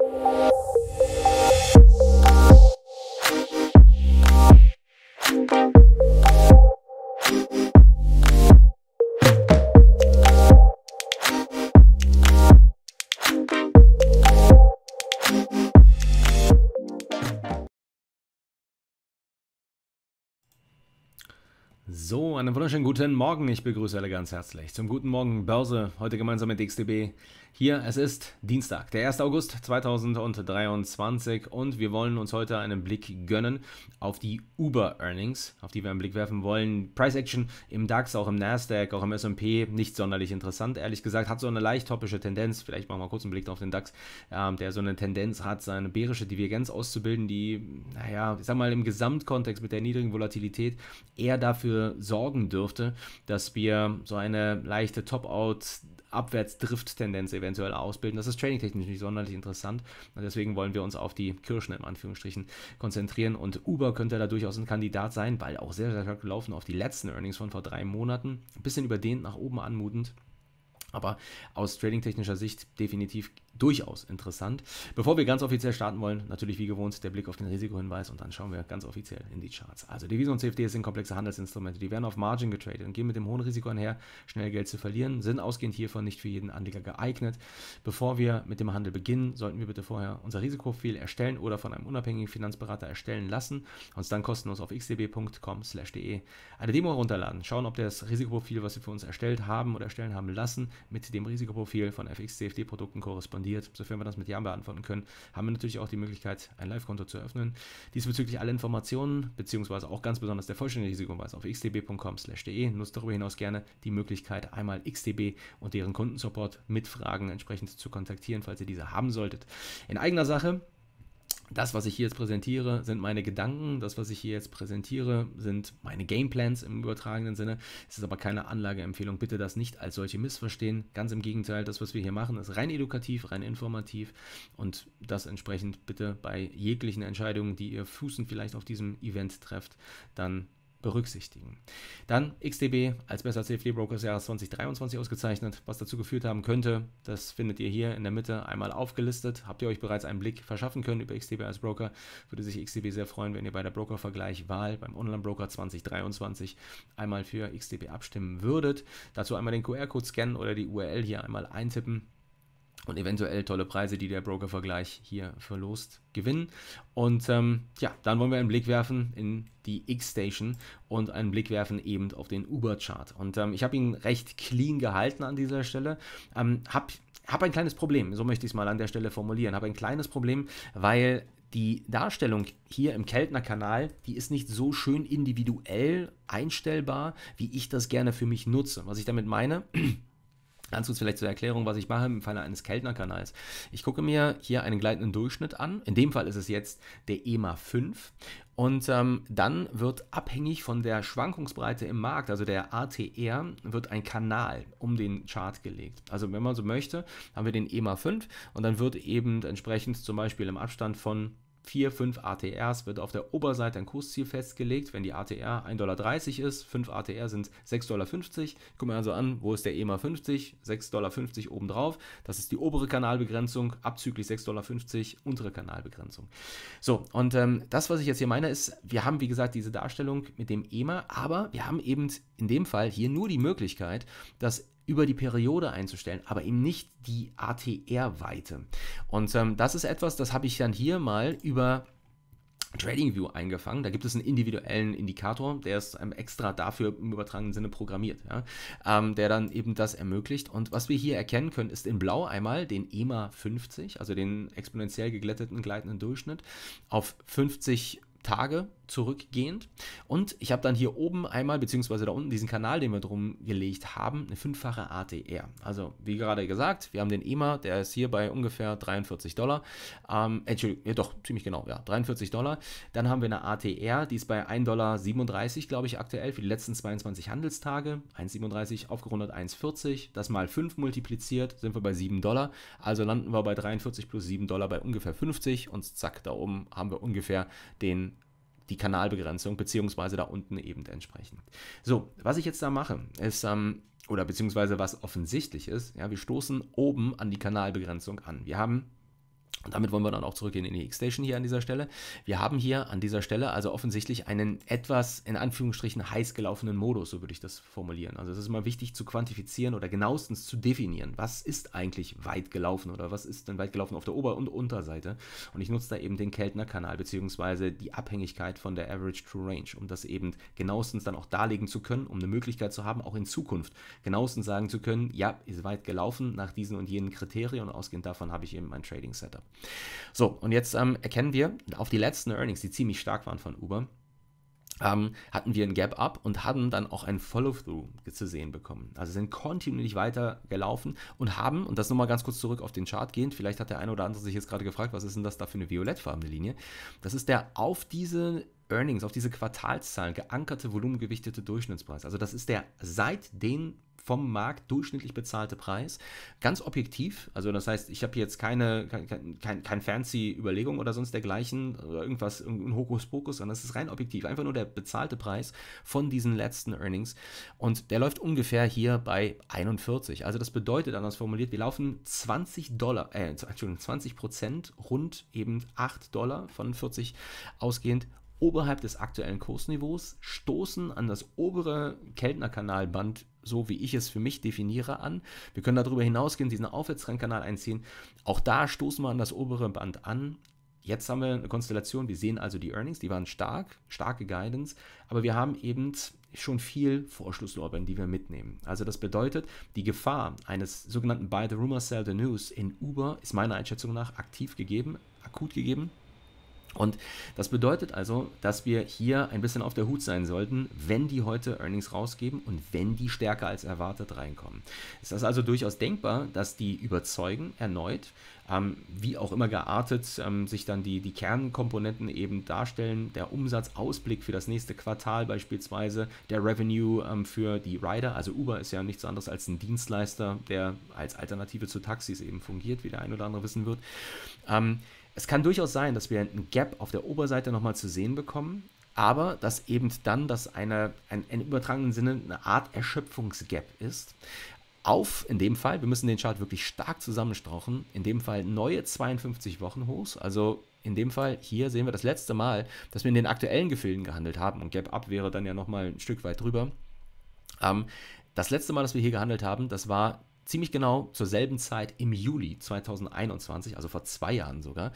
Bye. So, einen wunderschönen guten Morgen. Ich begrüße alle ganz herzlich zum Guten Morgen Börse, heute gemeinsam mit XDB. Hier, es ist Dienstag, der 1. August 2023 und wir wollen uns heute einen Blick gönnen auf die Uber-Earnings, auf die wir einen Blick werfen wollen. Price Action im DAX, auch im Nasdaq, auch im S&P, nicht sonderlich interessant, ehrlich gesagt, hat so eine leicht topische Tendenz, vielleicht machen wir mal kurz einen Blick auf den DAX, ähm, der so eine Tendenz hat, seine bärische Divergenz auszubilden, die, naja, ich sag mal, im Gesamtkontext mit der niedrigen Volatilität eher dafür sorgen dürfte, dass wir so eine leichte Top-Out- Abwärtsdrift-Tendenz eventuell ausbilden. Das ist tradingtechnisch nicht sonderlich interessant. Und deswegen wollen wir uns auf die Kirschen in Anführungsstrichen konzentrieren. Und Uber könnte da durchaus ein Kandidat sein, weil auch sehr, sehr stark gelaufen auf die letzten Earnings von vor drei Monaten. Ein bisschen überdehnt nach oben anmutend. Aber aus trading-technischer Sicht definitiv durchaus interessant. Bevor wir ganz offiziell starten wollen, natürlich wie gewohnt der Blick auf den Risikohinweis und dann schauen wir ganz offiziell in die Charts. Also Devisen und CFDs sind komplexe Handelsinstrumente, die werden auf Margin getradet und gehen mit dem hohen Risiko einher, schnell Geld zu verlieren, sind ausgehend hiervon nicht für jeden Anleger geeignet. Bevor wir mit dem Handel beginnen, sollten wir bitte vorher unser Risikoprofil erstellen oder von einem unabhängigen Finanzberater erstellen lassen, uns dann kostenlos auf xdb.com/de eine Demo herunterladen, schauen, ob das Risikoprofil, was wir für uns erstellt haben oder erstellen haben lassen, mit dem Risikoprofil von FX CFD Produkten korrespondiert korrespondiert, sofern wir das mit Ja beantworten können, haben wir natürlich auch die Möglichkeit, ein Live-Konto zu eröffnen. Diesbezüglich alle Informationen, beziehungsweise auch ganz besonders der vollständige Risikohinweis auf xtb.com/de. Nutzt darüber hinaus gerne die Möglichkeit, einmal xdb und deren Kundensupport mit Fragen entsprechend zu kontaktieren, falls ihr diese haben solltet. In eigener Sache das, was ich hier jetzt präsentiere, sind meine Gedanken. Das, was ich hier jetzt präsentiere, sind meine Gameplans im übertragenen Sinne. Es ist aber keine Anlageempfehlung. Bitte das nicht als solche missverstehen. Ganz im Gegenteil, das, was wir hier machen, ist rein edukativ, rein informativ und das entsprechend bitte bei jeglichen Entscheidungen, die ihr Füßen vielleicht auf diesem Event trefft, dann berücksichtigen. Dann XDB als bester CFD Broker des Jahres 2023 ausgezeichnet, was dazu geführt haben könnte. Das findet ihr hier in der Mitte einmal aufgelistet. Habt ihr euch bereits einen Blick verschaffen können über XDB als Broker? Würde sich XDB sehr freuen, wenn ihr bei der broker vergleich Wahl beim Online Broker 2023 einmal für XDB abstimmen würdet. Dazu einmal den QR-Code scannen oder die URL hier einmal eintippen und eventuell tolle Preise, die der Broker-Vergleich hier verlost, gewinnen. Und ähm, ja, dann wollen wir einen Blick werfen in die X-Station und einen Blick werfen eben auf den Uber-Chart. Und ähm, ich habe ihn recht clean gehalten an dieser Stelle. Ähm, habe hab ein kleines Problem, so möchte ich es mal an der Stelle formulieren. Habe ein kleines Problem, weil die Darstellung hier im Keltner Kanal, die ist nicht so schön individuell einstellbar, wie ich das gerne für mich nutze. Was ich damit meine, Ganz kurz vielleicht zur Erklärung, was ich mache im Falle eines Keltner-Kanals. Ich gucke mir hier einen gleitenden Durchschnitt an. In dem Fall ist es jetzt der EMA 5. Und ähm, dann wird abhängig von der Schwankungsbreite im Markt, also der ATR, wird ein Kanal um den Chart gelegt. Also wenn man so möchte, haben wir den EMA 5 und dann wird eben entsprechend zum Beispiel im Abstand von 4, 5 ATRs wird auf der Oberseite ein Kursziel festgelegt. Wenn die ATR 1,30 Dollar ist, 5 ATR sind 6,50 Dollar. Ich gucke also an, wo ist der EMA 50? 6,50 Dollar obendrauf. Das ist die obere Kanalbegrenzung, abzüglich 6,50 Dollar untere Kanalbegrenzung. So, und ähm, das, was ich jetzt hier meine, ist, wir haben, wie gesagt, diese Darstellung mit dem EMA, aber wir haben eben in dem Fall hier nur die Möglichkeit, dass über die Periode einzustellen, aber eben nicht die ATR-Weite. Und ähm, das ist etwas, das habe ich dann hier mal über TradingView eingefangen. Da gibt es einen individuellen Indikator, der ist ähm, extra dafür im übertragenen Sinne programmiert, ja? ähm, der dann eben das ermöglicht. Und was wir hier erkennen können, ist in Blau einmal den EMA 50, also den exponentiell geglätteten gleitenden Durchschnitt, auf 50 Tage zurückgehend. Und ich habe dann hier oben einmal, beziehungsweise da unten diesen Kanal, den wir drum gelegt haben, eine fünffache ATR. Also wie gerade gesagt, wir haben den EMA, der ist hier bei ungefähr 43 Dollar. Ähm, Entschuldigung, ja doch, ziemlich genau, ja, 43 Dollar. Dann haben wir eine ATR, die ist bei 1,37 Dollar, glaube ich, aktuell für die letzten 22 Handelstage. 1,37 aufgerundet 1,40. Das mal 5 multipliziert, sind wir bei 7 Dollar. Also landen wir bei 43 plus 7 Dollar bei ungefähr 50 und zack, da oben haben wir ungefähr den die Kanalbegrenzung, beziehungsweise da unten eben entsprechend. So, was ich jetzt da mache, ist, ähm, oder beziehungsweise was offensichtlich ist, ja, wir stoßen oben an die Kanalbegrenzung an. Wir haben und damit wollen wir dann auch zurückgehen in die X-Station hier an dieser Stelle. Wir haben hier an dieser Stelle also offensichtlich einen etwas in Anführungsstrichen heiß gelaufenen Modus, so würde ich das formulieren. Also es ist mal wichtig zu quantifizieren oder genauestens zu definieren, was ist eigentlich weit gelaufen oder was ist denn weit gelaufen auf der Ober- und Unterseite. Und ich nutze da eben den Keltner-Kanal beziehungsweise die Abhängigkeit von der Average True Range, um das eben genauestens dann auch darlegen zu können, um eine Möglichkeit zu haben, auch in Zukunft genauestens sagen zu können, ja, ist weit gelaufen nach diesen und jenen Kriterien und ausgehend davon habe ich eben mein Trading-Setup. So, und jetzt ähm, erkennen wir auf die letzten Earnings, die ziemlich stark waren von Uber, ähm, hatten wir ein Gap-Up und haben dann auch ein Follow-Through zu sehen bekommen. Also sind kontinuierlich weitergelaufen und haben, und das nochmal ganz kurz zurück auf den Chart gehend, vielleicht hat der eine oder andere sich jetzt gerade gefragt, was ist denn das da für eine violettfarbene Linie? Das ist der auf diese Earnings, auf diese Quartalszahlen geankerte volumengewichtete Durchschnittspreis. Also das ist der seit den vom Markt durchschnittlich bezahlte Preis. Ganz objektiv, also das heißt, ich habe jetzt keine, kein, kein, kein fancy Überlegung oder sonst dergleichen oder irgendwas, irgendein Hokuspokus, sondern das ist rein objektiv, einfach nur der bezahlte Preis von diesen letzten Earnings und der läuft ungefähr hier bei 41. Also das bedeutet, anders formuliert, wir laufen 20 Dollar, äh, Entschuldigung, 20 Prozent rund eben 8 Dollar von 40 ausgehend oberhalb des aktuellen Kursniveaus, stoßen an das obere Keltner Kanalband, so wie ich es für mich definiere, an. Wir können darüber hinausgehen, diesen Aufwärtstrendkanal einziehen. Auch da stoßen wir an das obere Band an. Jetzt haben wir eine Konstellation, wir sehen also die Earnings, die waren stark, starke Guidance, aber wir haben eben schon viel Vorschlusslorbeeren, die wir mitnehmen. Also das bedeutet, die Gefahr eines sogenannten Buy the Rumor, Sell the News in Uber ist meiner Einschätzung nach aktiv gegeben, akut gegeben. Und das bedeutet also, dass wir hier ein bisschen auf der Hut sein sollten, wenn die heute Earnings rausgeben und wenn die stärker als erwartet reinkommen. Es ist also durchaus denkbar, dass die überzeugen erneut, ähm, wie auch immer geartet ähm, sich dann die, die Kernkomponenten eben darstellen, der Umsatzausblick für das nächste Quartal beispielsweise, der Revenue ähm, für die Rider, also Uber ist ja nichts anderes als ein Dienstleister, der als Alternative zu Taxis eben fungiert, wie der ein oder andere wissen wird ähm, es kann durchaus sein, dass wir einen Gap auf der Oberseite nochmal zu sehen bekommen, aber dass eben dann das eine, ein, in übertragenen Sinne eine Art Erschöpfungsgap ist. Auf, in dem Fall, wir müssen den Chart wirklich stark zusammenstrauchen, in dem Fall neue 52 Wochen hochs, also in dem Fall hier sehen wir das letzte Mal, dass wir in den aktuellen Gefilden gehandelt haben und Gap Up wäre dann ja nochmal ein Stück weit drüber. Ähm, das letzte Mal, dass wir hier gehandelt haben, das war ziemlich genau zur selben Zeit im Juli 2021, also vor zwei Jahren sogar.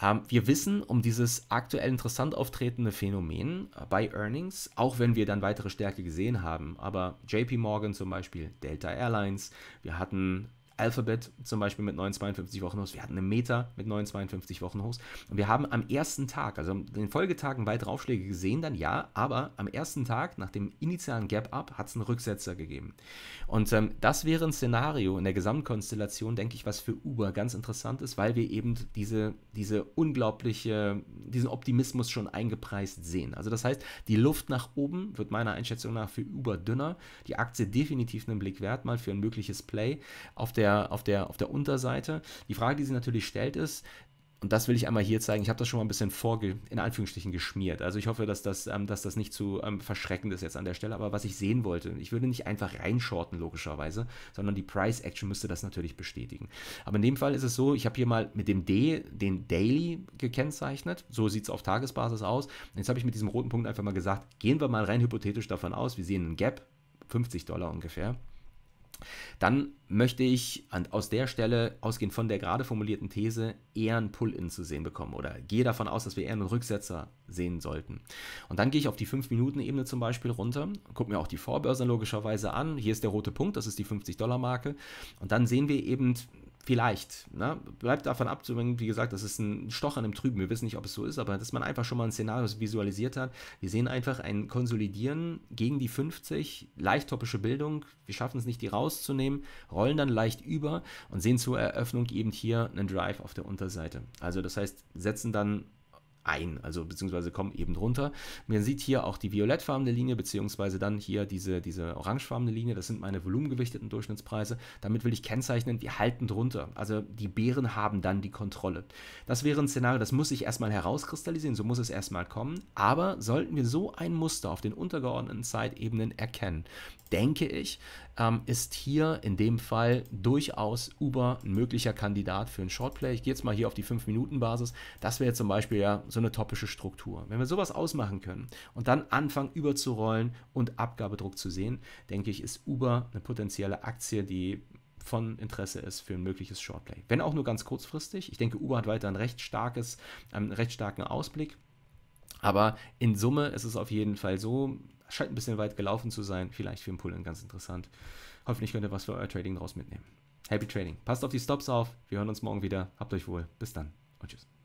Ähm, wir wissen um dieses aktuell interessant auftretende Phänomen äh, bei Earnings, auch wenn wir dann weitere Stärke gesehen haben. Aber JP Morgan zum Beispiel, Delta Airlines, wir hatten Alphabet zum Beispiel mit 952 Wochen Hochs. Wir hatten eine Meta mit 952 Wochen Hochs. Und wir haben am ersten Tag, also in den Folgetagen weitere Aufschläge gesehen, dann ja, aber am ersten Tag nach dem initialen Gap-Up hat es einen Rücksetzer gegeben. Und ähm, das wäre ein Szenario in der Gesamtkonstellation, denke ich, was für Uber ganz interessant ist, weil wir eben diese, diese unglaubliche, diesen Optimismus schon eingepreist sehen. Also das heißt, die Luft nach oben wird meiner Einschätzung nach für Uber dünner, die Aktie definitiv einen Blick wert, mal für ein mögliches Play. Auf der der, auf, der, auf der Unterseite. Die Frage, die sie natürlich stellt, ist, und das will ich einmal hier zeigen. Ich habe das schon mal ein bisschen vorge in Anführungsstrichen geschmiert. Also ich hoffe, dass das, ähm, dass das nicht zu ähm, verschreckend ist jetzt an der Stelle. Aber was ich sehen wollte, ich würde nicht einfach reinshorten logischerweise, sondern die Price Action müsste das natürlich bestätigen. Aber in dem Fall ist es so, ich habe hier mal mit dem D den Daily gekennzeichnet. So sieht es auf Tagesbasis aus. Und jetzt habe ich mit diesem roten Punkt einfach mal gesagt, gehen wir mal rein hypothetisch davon aus, wir sehen einen Gap, 50 Dollar ungefähr dann möchte ich aus der Stelle, ausgehend von der gerade formulierten These, eher einen Pull-In zu sehen bekommen oder gehe davon aus, dass wir eher einen Rücksetzer sehen sollten. Und dann gehe ich auf die 5-Minuten-Ebene zum Beispiel runter, gucke mir auch die Vorbörsen logischerweise an. Hier ist der rote Punkt, das ist die 50-Dollar-Marke. Und dann sehen wir eben Vielleicht. Ne? Bleibt davon ab, wie gesagt, das ist ein Stoch an dem Trüben. Wir wissen nicht, ob es so ist, aber dass man einfach schon mal ein Szenario visualisiert hat. Wir sehen einfach ein Konsolidieren gegen die 50, leicht topische Bildung. Wir schaffen es nicht, die rauszunehmen, rollen dann leicht über und sehen zur Eröffnung eben hier einen Drive auf der Unterseite. Also das heißt, setzen dann ein, also beziehungsweise kommen eben drunter. Man sieht hier auch die violettfarbene Linie, beziehungsweise dann hier diese, diese orangefarbene Linie, das sind meine volumengewichteten Durchschnittspreise. Damit will ich kennzeichnen, wir halten drunter. Also die Bären haben dann die Kontrolle. Das wäre ein Szenario, das muss ich erstmal herauskristallisieren, so muss es erstmal kommen. Aber sollten wir so ein Muster auf den untergeordneten Zeitebenen erkennen, denke ich, ähm, ist hier in dem Fall durchaus Uber ein möglicher Kandidat für ein Shortplay. Ich gehe jetzt mal hier auf die 5-Minuten-Basis. Das wäre zum Beispiel ja so eine topische Struktur. Wenn wir sowas ausmachen können und dann anfangen überzurollen und Abgabedruck zu sehen, denke ich, ist Uber eine potenzielle Aktie, die von Interesse ist für ein mögliches Shortplay. Wenn auch nur ganz kurzfristig. Ich denke, Uber hat weiter ein recht starkes, einen ähm, recht starken Ausblick. Aber in Summe ist es auf jeden Fall so, scheint ein bisschen weit gelaufen zu sein. Vielleicht für den Pullen ganz interessant. Hoffentlich könnt ihr was für euer Trading draus mitnehmen. Happy Trading. Passt auf die Stops auf. Wir hören uns morgen wieder. Habt euch wohl. Bis dann und tschüss.